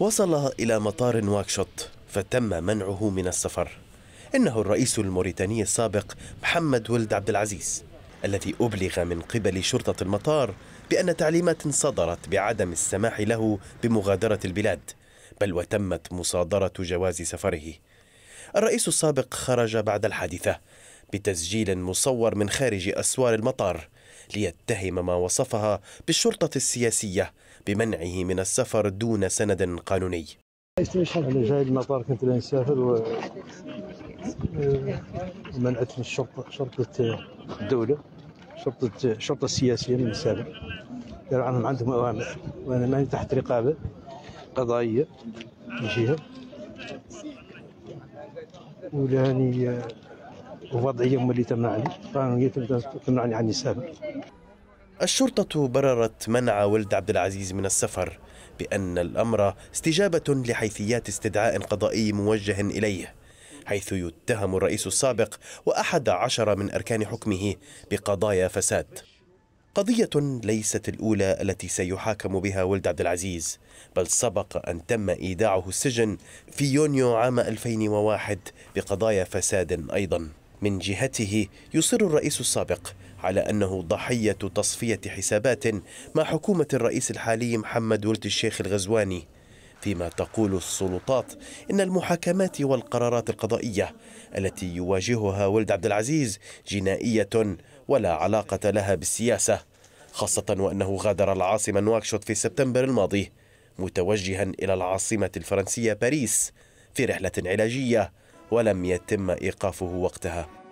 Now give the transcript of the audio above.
وصل إلى مطار واكشوت فتم منعه من السفر إنه الرئيس الموريتاني السابق محمد ولد عبد العزيز الذي أبلغ من قبل شرطة المطار بأن تعليمات صدرت بعدم السماح له بمغادرة البلاد بل وتمت مصادرة جواز سفره الرئيس السابق خرج بعد الحادثة بتسجيل مصور من خارج أسوار المطار ليتهم ما وصفها بالشرطة السياسية بمنعه من السفر دون سند قانوني أنا جاي المطار كنت لا نسافر و... ومنعت من الشرطة شرطة الدولة شرطة الشرطة السياسية من السابق يعني عنهم عندهم أوامر وأنا ماني تحت رقابة قضائية من جهة ولاني ووضعية هما اللي تمنعني تبدا تمنعني عن السفر الشرطة بررت منع ولد عبد العزيز من السفر بأن الأمر استجابة لحيثيات استدعاء قضائي موجه إليه حيث يتهم الرئيس السابق وأحد عشر من أركان حكمه بقضايا فساد قضية ليست الأولى التي سيحاكم بها ولد عبد العزيز بل سبق أن تم إيداعه السجن في يونيو عام 2001 بقضايا فساد أيضاً من جهته يصر الرئيس السابق على أنه ضحية تصفية حسابات مع حكومة الرئيس الحالي محمد ولد الشيخ الغزواني فيما تقول السلطات إن المحاكمات والقرارات القضائية التي يواجهها ولد عبد العزيز جنائية ولا علاقة لها بالسياسة خاصة وأنه غادر العاصمة نواكشوط في سبتمبر الماضي متوجها إلى العاصمة الفرنسية باريس في رحلة علاجية ولم يتم إيقافه وقتها